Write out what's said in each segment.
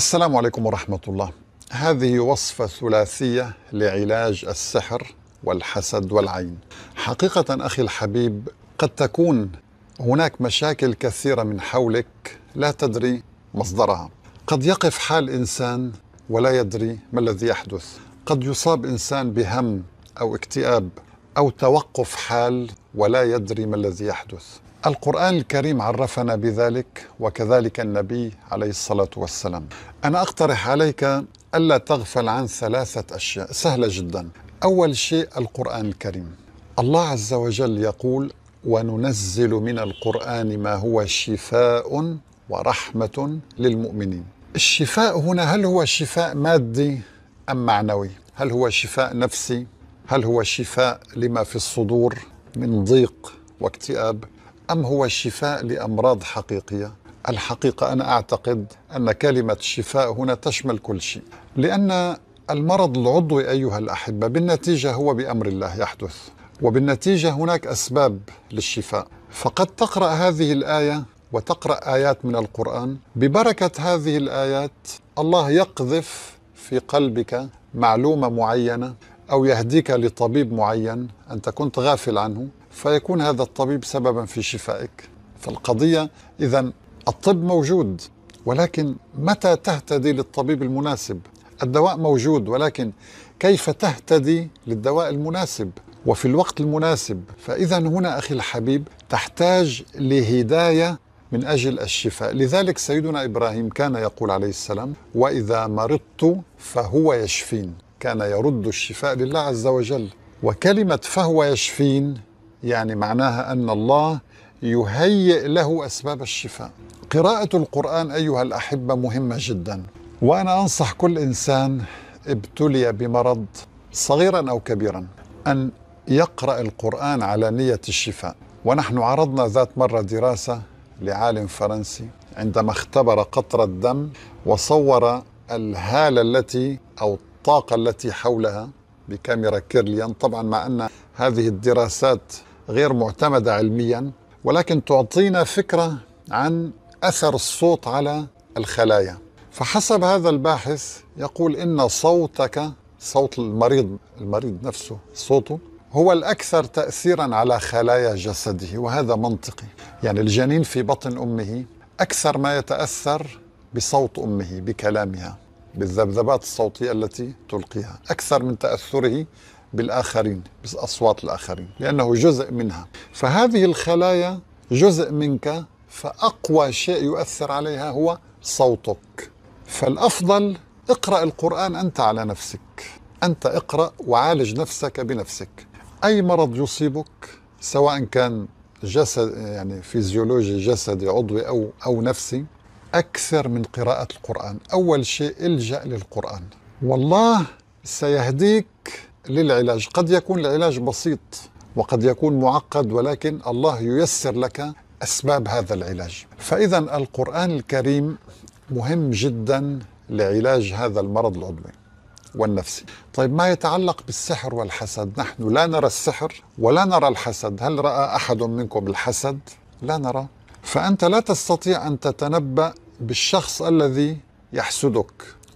السلام عليكم ورحمة الله. هذه وصفة ثلاثية لعلاج السحر والحسد والعين. حقيقة أخي الحبيب قد تكون هناك مشاكل كثيرة من حولك لا تدري مصدرها. قد يقف حال إنسان ولا يدري ما الذي يحدث. قد يصاب إنسان بهم أو اكتئاب او توقف حال ولا يدري ما الذي يحدث القران الكريم عرفنا بذلك وكذلك النبي عليه الصلاه والسلام انا اقترح عليك الا تغفل عن ثلاثه اشياء سهله جدا اول شيء القران الكريم الله عز وجل يقول وننزل من القران ما هو شفاء ورحمه للمؤمنين الشفاء هنا هل هو شفاء مادي ام معنوي هل هو شفاء نفسي هل هو شفاء لما في الصدور من ضيق واكتئاب ام هو شفاء لامراض حقيقيه الحقيقه انا اعتقد ان كلمه شفاء هنا تشمل كل شيء لان المرض العضوي ايها الاحبه بالنتيجه هو بامر الله يحدث وبالنتيجه هناك اسباب للشفاء فقد تقرا هذه الايه وتقرا ايات من القران ببركه هذه الايات الله يقذف في قلبك معلومه معينه أو يهديك لطبيب معين أنت كنت غافل عنه فيكون هذا الطبيب سببا في شفائك فالقضية إذا الطب موجود ولكن متى تهتدي للطبيب المناسب الدواء موجود ولكن كيف تهتدي للدواء المناسب وفي الوقت المناسب فإذا هنا أخي الحبيب تحتاج لهداية من أجل الشفاء لذلك سيدنا إبراهيم كان يقول عليه السلام وإذا مرضت فهو يشفين كان يرد الشفاء لله عز وجل وكلمة فهو يشفين يعني معناها أن الله يهيئ له أسباب الشفاء قراءة القرآن أيها الأحبة مهمة جدا وأنا أنصح كل إنسان ابتلي بمرض صغيرا أو كبيرا أن يقرأ القرآن على نية الشفاء ونحن عرضنا ذات مرة دراسة لعالم فرنسي عندما اختبر قطرة دم وصور الهالة التي أو الطاقة التي حولها بكاميرا كيرليان طبعا مع أن هذه الدراسات غير معتمدة علميا ولكن تعطينا فكرة عن أثر الصوت على الخلايا فحسب هذا الباحث يقول إن صوتك صوت المريض المريض نفسه صوته هو الأكثر تأثيرا على خلايا جسده وهذا منطقي يعني الجنين في بطن أمه أكثر ما يتأثر بصوت أمه بكلامها بالذبذبات الصوتية التي تلقيها أكثر من تأثره بالآخرين بأصوات الآخرين لأنه جزء منها فهذه الخلايا جزء منك فأقوى شيء يؤثر عليها هو صوتك فالأفضل اقرأ القرآن أنت على نفسك أنت اقرأ وعالج نفسك بنفسك أي مرض يصيبك سواء كان جسد يعني فيزيولوجي جسدي عضوي أو أو نفسي أكثر من قراءة القرآن أول شيء الجأ للقرآن والله سيهديك للعلاج قد يكون العلاج بسيط وقد يكون معقد ولكن الله ييسر لك أسباب هذا العلاج فإذا القرآن الكريم مهم جدا لعلاج هذا المرض العضوي والنفسي طيب ما يتعلق بالسحر والحسد نحن لا نرى السحر ولا نرى الحسد هل رأى أحد منكم الحسد؟ لا نرى فأنت لا تستطيع أن تتنبأ بالشخص الذي يحسدك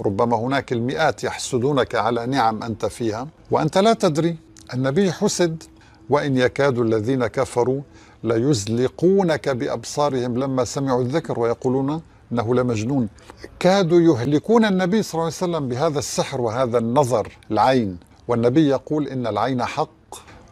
ربما هناك المئات يحسدونك على نعم أنت فيها وأنت لا تدري النبي حسد وإن يكاد الذين كفروا ليزلقونك بأبصارهم لما سمعوا الذكر ويقولون انه لمجنون كادوا يهلكون النبي صلى الله عليه وسلم بهذا السحر وهذا النظر العين والنبي يقول ان العين حق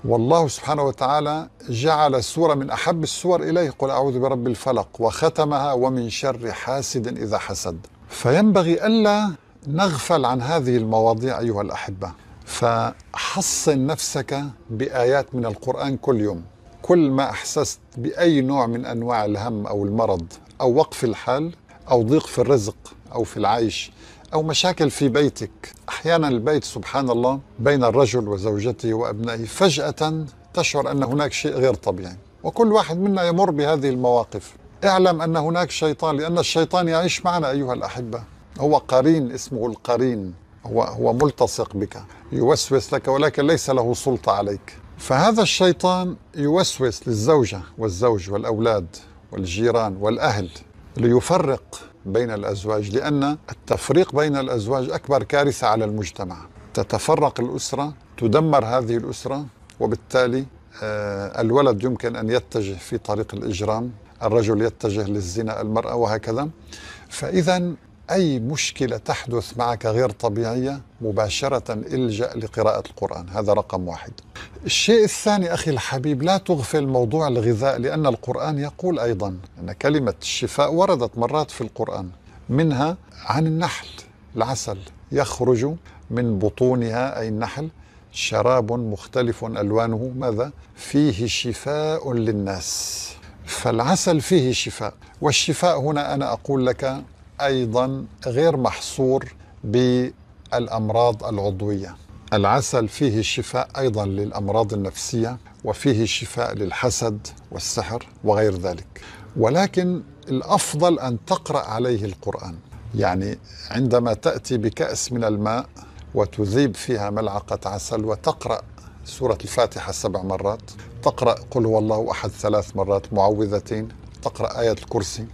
والله سبحانه وتعالى جعل سورة من أحب السور إليه قل أعوذ برب الفلق وختمها ومن شر حاسد إذا حسد فينبغي ألا نغفل عن هذه المواضيع أيها الأحبة فحصن نفسك بآيات من القرآن كل يوم كل ما أحسست بأي نوع من أنواع الهم أو المرض أو وقف الحال أو ضيق في الرزق أو في العيش أو مشاكل في بيتك أحيانا البيت سبحان الله بين الرجل وزوجته وأبنائه فجأة تشعر أن هناك شيء غير طبيعي وكل واحد منا يمر بهذه المواقف اعلم أن هناك شيطان لأن الشيطان يعيش معنا أيها الأحبة هو قرين اسمه القرين هو, هو ملتصق بك يوسوس لك ولكن ليس له سلطة عليك فهذا الشيطان يوسوس للزوجة والزوج والأولاد والجيران والأهل ليفرق بين الازواج لان التفريق بين الازواج اكبر كارثه على المجتمع تتفرق الاسره تدمر هذه الاسره وبالتالي آه، الولد يمكن ان يتجه في طريق الاجرام الرجل يتجه للزنا المراه وهكذا فاذا أي مشكلة تحدث معك غير طبيعية مباشرة الجأ لقراءة القرآن هذا رقم واحد الشيء الثاني أخي الحبيب لا تغفل موضوع الغذاء لأن القرآن يقول أيضا أن كلمة الشفاء وردت مرات في القرآن منها عن النحل العسل يخرج من بطونها أي النحل شراب مختلف ألوانه ماذا؟ فيه شفاء للناس فالعسل فيه شفاء والشفاء هنا أنا أقول لك ايضا غير محصور بالامراض العضويه العسل فيه شفاء ايضا للامراض النفسيه وفيه شفاء للحسد والسحر وغير ذلك ولكن الافضل ان تقرا عليه القران يعني عندما تاتي بكاس من الماء وتذيب فيها ملعقه عسل وتقرا سوره الفاتحه سبع مرات تقرا قل هو الله احد ثلاث مرات معوذتين تقرا ايه الكرسي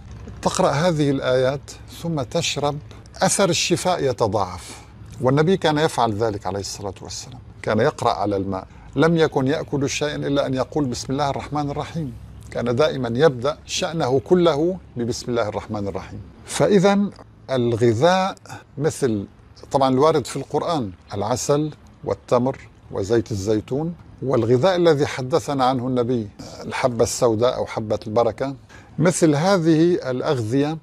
تقرأ هذه الآيات ثم تشرب أثر الشفاء يتضاعف والنبي كان يفعل ذلك عليه الصلاة والسلام كان يقرأ على الماء لم يكن يأكل شيئا إلا أن يقول بسم الله الرحمن الرحيم كان دائما يبدأ شأنه كله ببسم الله الرحمن الرحيم فإذا الغذاء مثل طبعا الوارد في القرآن العسل والتمر وزيت الزيتون والغذاء الذي حدثنا عنه النبي الحبة السوداء أو حبة البركة مثل هذه الأغذية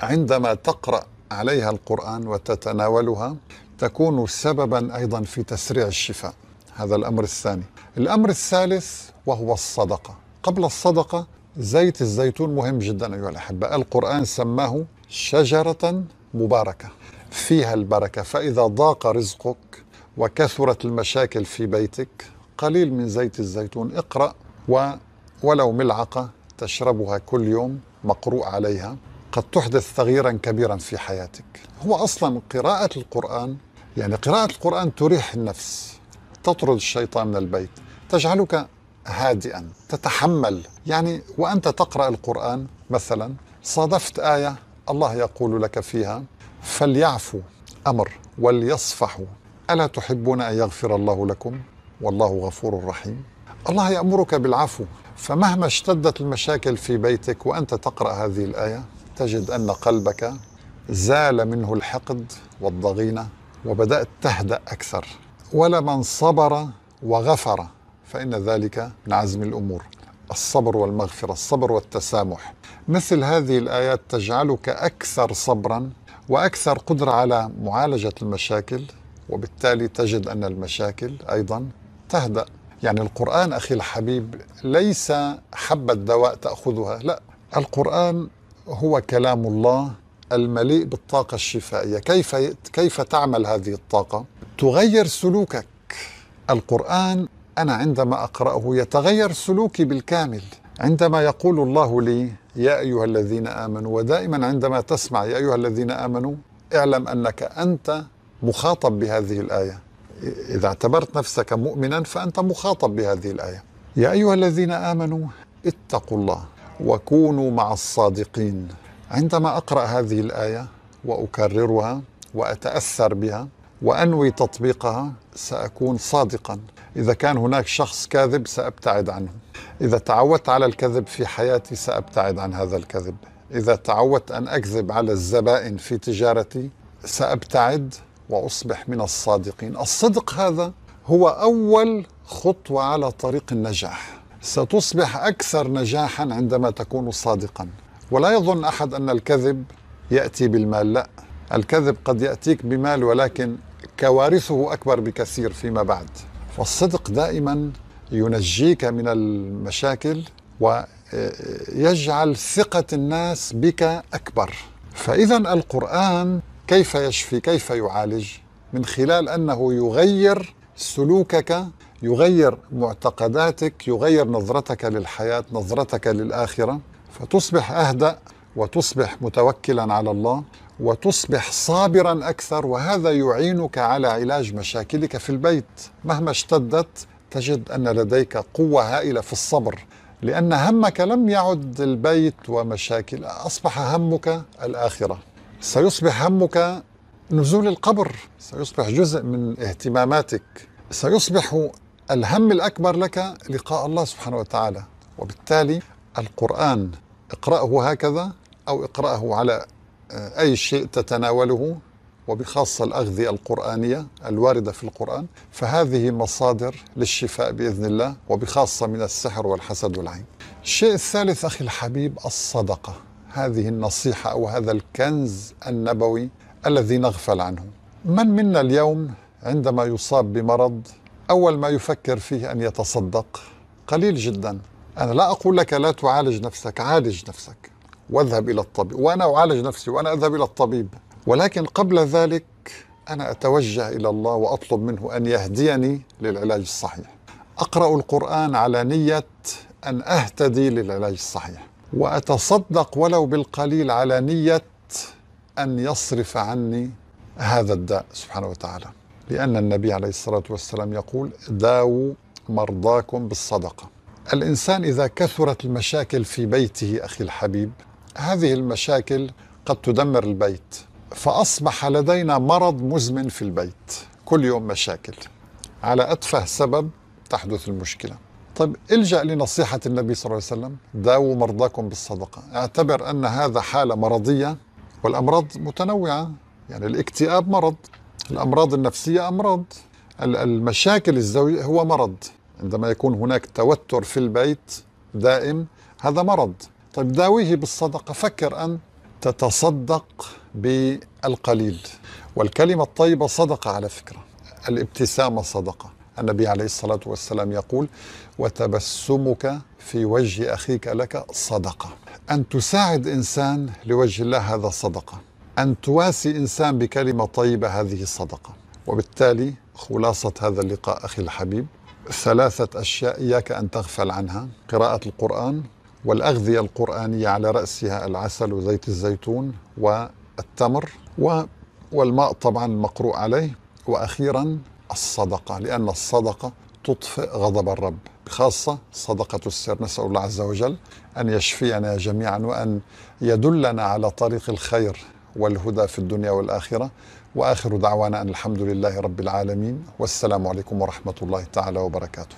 عندما تقرأ عليها القرآن وتتناولها تكون سببا أيضا في تسريع الشفاء هذا الأمر الثاني الأمر الثالث وهو الصدقة قبل الصدقة زيت الزيتون مهم جدا أيها الأحبة القرآن سماه شجرة مباركة فيها البركة فإذا ضاق رزقك وكثرت المشاكل في بيتك قليل من زيت الزيتون اقرأ و ولو ملعقة تشربها كل يوم مقروء عليها قد تحدث تغييرا كبيرا في حياتك هو اصلا قراءه القران يعني قراءه القران تريح النفس تطرد الشيطان من البيت تجعلك هادئا تتحمل يعني وانت تقرا القران مثلا صادفت ايه الله يقول لك فيها فليعفوا امر وليصفحوا الا تحبون ان يغفر الله لكم والله غفور رحيم الله يامرك بالعفو فمهما اشتدت المشاكل في بيتك وانت تقرا هذه الايه تجد ان قلبك زال منه الحقد والضغينه وبدات تهدا اكثر ولمن صبر وغفر فان ذلك من عزم الامور الصبر والمغفره الصبر والتسامح مثل هذه الايات تجعلك اكثر صبرا واكثر قدره على معالجه المشاكل وبالتالي تجد ان المشاكل ايضا تهدأ يعني القرآن أخي الحبيب ليس حبة دواء تأخذها لا القرآن هو كلام الله المليء بالطاقة الشفائية كيف كيف تعمل هذه الطاقة؟ تغير سلوكك القرآن أنا عندما أقرأه يتغير سلوكي بالكامل عندما يقول الله لي يا أيها الذين آمنوا ودائما عندما تسمع يا أيها الذين آمنوا اعلم أنك أنت مخاطب بهذه الآية إذا اعتبرت نفسك مؤمنا فأنت مخاطب بهذه الآية يا أيها الذين آمنوا اتقوا الله وكونوا مع الصادقين عندما أقرأ هذه الآية وأكررها وأتأثر بها وأنوي تطبيقها سأكون صادقا إذا كان هناك شخص كاذب سأبتعد عنه إذا تعودت على الكذب في حياتي سأبتعد عن هذا الكذب إذا تعودت أن أكذب على الزبائن في تجارتي سأبتعد واصبح من الصادقين الصدق هذا هو اول خطوه على طريق النجاح ستصبح اكثر نجاحا عندما تكون صادقا ولا يظن احد ان الكذب ياتي بالمال لا الكذب قد ياتيك بمال ولكن كوارثه اكبر بكثير فيما بعد فالصدق دائما ينجيك من المشاكل ويجعل ثقه الناس بك اكبر فاذا القران كيف يشفي كيف يعالج من خلال انه يغير سلوكك يغير معتقداتك يغير نظرتك للحياه نظرتك للاخره فتصبح اهدا وتصبح متوكلا على الله وتصبح صابرا اكثر وهذا يعينك على علاج مشاكلك في البيت مهما اشتدت تجد ان لديك قوه هائله في الصبر لان همك لم يعد البيت ومشاكل اصبح همك الاخره سيصبح همك نزول القبر سيصبح جزء من اهتماماتك سيصبح الهم الأكبر لك لقاء الله سبحانه وتعالى وبالتالي القرآن اقرأه هكذا أو اقرأه على آه، أي شيء تتناوله وبخاصة الأغذية القرآنية الواردة في القرآن فهذه مصادر للشفاء بإذن الله وبخاصة من السحر والحسد والعين الشيء الثالث أخي الحبيب الصدقة هذه النصيحه او هذا الكنز النبوي الذي نغفل عنه. من منا اليوم عندما يصاب بمرض اول ما يفكر فيه ان يتصدق؟ قليل جدا. انا لا اقول لك لا تعالج نفسك، عالج نفسك واذهب الى الطبيب، وانا اعالج نفسي وانا اذهب الى الطبيب، ولكن قبل ذلك انا اتوجه الى الله واطلب منه ان يهديني للعلاج الصحيح. اقرا القران على نيه ان اهتدي للعلاج الصحيح واتصدق ولو بالقليل على نيه ان يصرف عني هذا الداء سبحانه وتعالى لان النبي عليه الصلاه والسلام يقول داو مرضاكم بالصدقه الانسان اذا كثرت المشاكل في بيته اخي الحبيب هذه المشاكل قد تدمر البيت فاصبح لدينا مرض مزمن في البيت كل يوم مشاكل على اتفه سبب تحدث المشكله طيب الجأ لنصيحة النبي صلى الله عليه وسلم داووا مرضاكم بالصدقة اعتبر أن هذا حالة مرضية والأمراض متنوعة يعني الاكتئاب مرض الأمراض النفسية أمراض المشاكل الزوجية هو مرض عندما يكون هناك توتر في البيت دائم هذا مرض طيب داويه بالصدقة فكر أن تتصدق بالقليل والكلمة الطيبة صدقة على فكرة الابتسامة صدقة النبي عليه الصلاة والسلام يقول وتبسمك في وجه أخيك لك صدقة أن تساعد إنسان لوجه الله هذا صدقة أن تواسي إنسان بكلمة طيبة هذه صدقة وبالتالي خلاصة هذا اللقاء أخي الحبيب ثلاثة أشياء إياك أن تغفل عنها قراءة القرآن والأغذية القرآنية على رأسها العسل وزيت الزيتون والتمر و والماء طبعا مقروء عليه وأخيرا الصدقة لأن الصدقة تطفئ غضب الرب خاصة صدقة السر نسأل الله عز وجل أن يشفينا جميعا وأن يدلنا على طريق الخير والهدى في الدنيا والآخرة وآخر دعوانا أن الحمد لله رب العالمين والسلام عليكم ورحمة الله تعالى وبركاته